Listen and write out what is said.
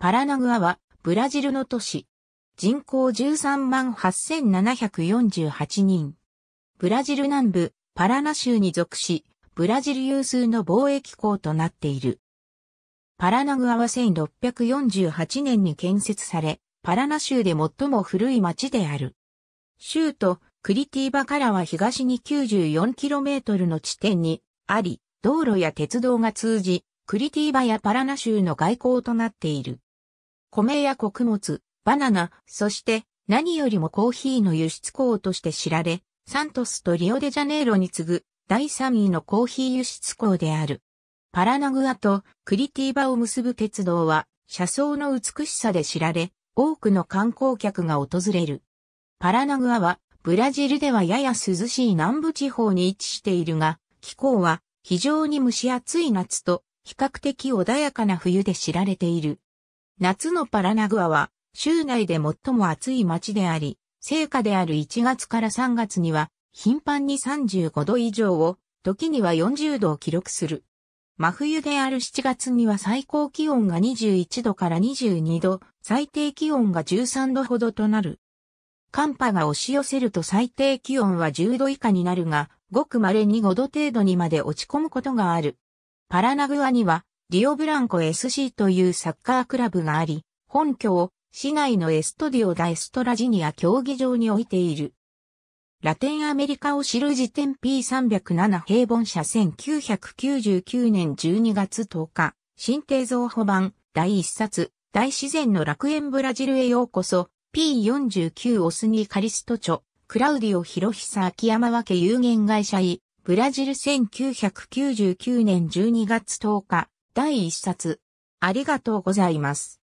パラナグアは、ブラジルの都市。人口13万8748人。ブラジル南部、パラナ州に属し、ブラジル有数の貿易港となっている。パラナグアは1648年に建設され、パラナ州で最も古い町である。州都、クリティーバからは東に 94km の地点にあり、道路や鉄道が通じ、クリティーバやパラナ州の外交となっている。米や穀物、バナナ、そして何よりもコーヒーの輸出港として知られ、サントスとリオデジャネイロに次ぐ第3位のコーヒー輸出港である。パラナグアとクリティーバを結ぶ鉄道は車窓の美しさで知られ、多くの観光客が訪れる。パラナグアはブラジルではやや涼しい南部地方に位置しているが、気候は非常に蒸し暑い夏と比較的穏やかな冬で知られている。夏のパラナグアは、州内で最も暑い町であり、成果である1月から3月には、頻繁に35度以上を、時には40度を記録する。真冬である7月には最高気温が21度から22度、最低気温が13度ほどとなる。寒波が押し寄せると最低気温は10度以下になるが、ごく稀に5度程度にまで落ち込むことがある。パラナグアにはリオブランコ SC というサッカークラブがあり、本拠を市内のエストディオダエストラジニア競技場に置いている。ラテンアメリカを知る時点 P307 平凡社1999年12月10日、新定造保版第1冊、大自然の楽園ブラジルへようこそ、P49 オスニーカリスト著、クラウディオ広久秋山分け有限会社医、ブラジル1999年12月10日、第1冊。ありがとうございます。